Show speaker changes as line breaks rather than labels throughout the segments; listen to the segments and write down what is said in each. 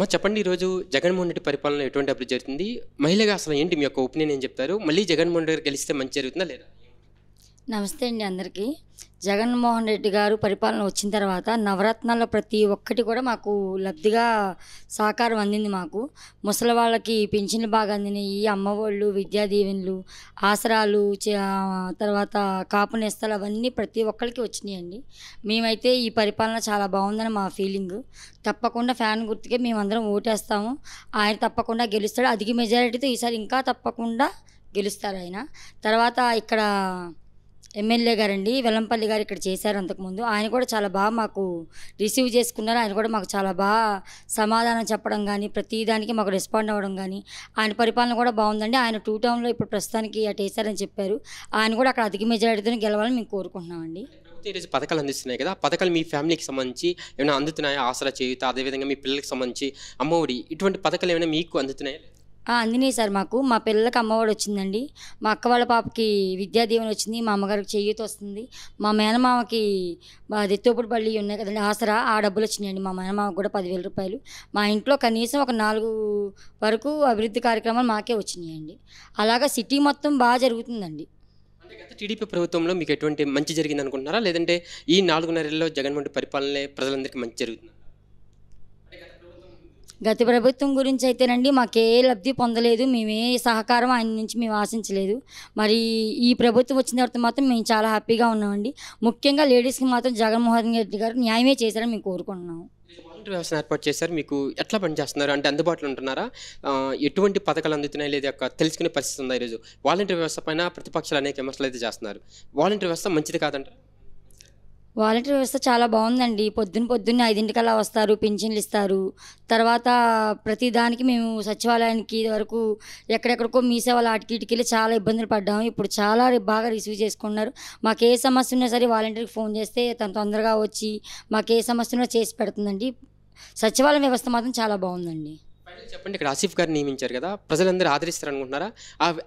మా చెప్పండి ఈరోజు జగన్మోహన్ రెడ్డి పరిపాలన ఎటువంటి అభివృద్ధి జరుగుతుంది మహిళగా అసలు ఏంటి మీ యొక్క ఒపీనియన్ ఏం చెప్తారు మళ్ళీ జగన్మోహన్ రెడ్డి గెలిస్తే మంచి జరుగుతుందా లేదా
నమస్తే అండి అందరికీ జగన్మోహన్ రెడ్డి గారు పరిపాలన వచ్చిన తర్వాత నవరత్నాల్లో ప్రతి ఒక్కటి కూడా మాకు లబ్ధిగా సహకారం అందింది మాకు ముసలి వాళ్ళకి పింఛన్లు బాగా అందినాయి అమ్మఒళ్ళు విద్యా ఆసరాలు తర్వాత కాపు నేస్తాలు అవన్నీ ప్రతి ఒక్కరికి వచ్చినాయండి మేమైతే ఈ పరిపాలన చాలా బాగుందని మా ఫీలింగ్ తప్పకుండా ఫ్యాన్ గుర్తుకే మేమందరం ఓటేస్తాము ఆయన తప్పకుండా గెలుస్తాడు అధిక మెజారిటీతో ఈసారి ఇంకా తప్పకుండా గెలుస్తారు ఆయన తర్వాత ఇక్కడ ఎమ్మెల్యే గారండి వెల్లంపల్లి గారు ఇక్కడ చేశారు అంతకుముందు ఆయన కూడా చాలా బాగా మాకు రిసీవ్ చేసుకున్నారు ఆయన కూడా మాకు చాలా బాగా సమాధానం చెప్పడం కానీ ప్రతిదానికి మాకు రెస్పాండ్ అవ్వడం కానీ ఆయన పరిపాలన కూడా బాగుందండి ఆయన టూ టౌన్లో ఇప్పుడు ప్రస్తుతానికి అటు వేశారని చెప్పారు ఆయన కూడా అక్కడ అధిక మెజారిటీతో గెలవాలని మేము కోరుకుంటున్నామండి
ఈరోజు పథకాలు అందిస్తున్నాయి కదా పథకాలు మీ ఫ్యామిలీకి సంబంధించి ఏమైనా అందుతున్నాయా ఆసరా చేయుత అదేవిధంగా మీ పిల్లలకి సంబంధించి అమ్మఒడి ఇటువంటి పథకాలు ఏమైనా మీకు అందుతున్నాయా
అందినే సార్ మాకు మా పిల్లలకి అమ్మఒడి వచ్చిందండి మా అక్క వాళ్ళ పాపకి విద్యాదీవెన వచ్చింది మా అమ్మగారికి చేయూత వస్తుంది మా మేనమామకి అది తోపుడు ఉన్నాయి కదండి ఆసరా ఆ డబ్బులు వచ్చినాయండి మా మేనమామకి కూడా పదివేల రూపాయలు మా ఇంట్లో కనీసం ఒక నాలుగు వరకు అభివృద్ధి కార్యక్రమాలు మాకే వచ్చినాయండి అలాగా సిటీ మొత్తం బాగా జరుగుతుందండి
టీడీపీ ప్రభుత్వంలో మీకు ఎటువంటి మంచి జరిగింది అనుకుంటున్నారా లేదంటే ఈ నాలుగున్నరలో జగన్మోహన్ పరిపాలనలే ప్రజలందరికీ మంచి జరుగుతుంది
గత ప్రభుత్వం గురించి అయితేనండి మాకే లబ్ధి పొందలేదు మేమే సహకారం ఆయన నుంచి మేము ఆశించలేదు మరి ఈ ప్రభుత్వం వచ్చిన తర్వాత మాత్రం మేము చాలా హ్యాపీగా ఉన్నామండి ముఖ్యంగా లేడీస్కి మాత్రం జగన్మోహన్ రెడ్డి గారు న్యాయమే చేశారని మేము కోరుకుంటున్నాము
వాలంటీర్ వ్యవస్థను ఏర్పాటు చేశారు మీకు ఎట్లా పనిచేస్తున్నారు అంటే అందుబాటులో ఉంటున్నారా ఎటువంటి పథకాలు అందుతున్నాయి లేదా యొక్క తెలుసుకునే పరిస్థితి ఉందా ఈరోజు వాలంటీర్ వ్యవస్థ పైన ప్రతిపక్షాలు అనేక విమర్శలు అయితే చేస్తున్నారు వాలంటీర్ వ్యవస్థ మంచిది కాదంటారు
వాలంటీర్ వ్యవస్థ చాలా బాగుందండి పొద్దున్న పొద్దున్న ఐదింటికల్లా వస్తారు పింఛన్లు ఇస్తారు తర్వాత ప్రతి దానికి మేము సచివాలయానికి వరకు ఎక్కడెక్కడికో మీ సేవలు వాళ్ళ అటుకిటికి చాలా ఇబ్బందులు పడ్డాము ఇప్పుడు చాలా బాగా రిసీవ్ చేసుకున్నారు మాకు ఏ సమస్య ఉన్నా సరే వాలంటీర్కి ఫోన్ చేస్తే తను తొందరగా వచ్చి మాకు ఏ సమస్య ఉన్నా చేసి పెడుతుందండి సచివాలయం వ్యవస్థ మాత్రం చాలా బాగుందండి
చెప్పండి ఇక్కడ ఆసిఫ్ గారు నియమించారు కదా ప్రజలందరూ ఆదరిస్తారు అనుకుంటున్నారా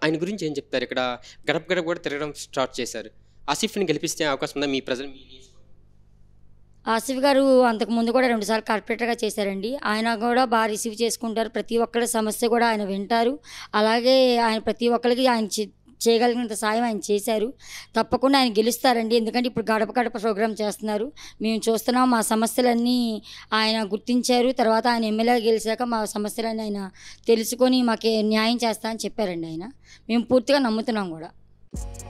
ఆయన గురించి ఏం చెప్తారు ఇక్కడ గడప గడప కూడా తిరగడం స్టార్ట్ చేశారు ఆసిఫ్ని గెలిపిస్తే అవకాశం ఉందా మీ ప్రజలు మీ
ఆసిఫ్ గారు అంతకుముందు కూడా రెండుసార్లు కార్పొరేటర్గా చేశారండి ఆయన కూడా బాగా రిసీవ్ చేసుకుంటారు ప్రతి ఒక్కరి సమస్య కూడా ఆయన వింటారు అలాగే ఆయన ప్రతి ఒక్కరికి ఆయన చేయగలిగినంత సాయం ఆయన చేశారు తప్పకుండా ఆయన గెలుస్తారండి ఎందుకంటే ఇప్పుడు గడప గడప ప్రోగ్రాం చేస్తున్నారు మేము చూస్తున్నాం మా సమస్యలన్నీ ఆయన గుర్తించారు తర్వాత ఆయన ఎమ్మెల్యే గెలిచాక మా సమస్యలన్నీ ఆయన తెలుసుకొని మాకు న్యాయం చేస్తా అని చెప్పారండి ఆయన మేము పూర్తిగా నమ్ముతున్నాం కూడా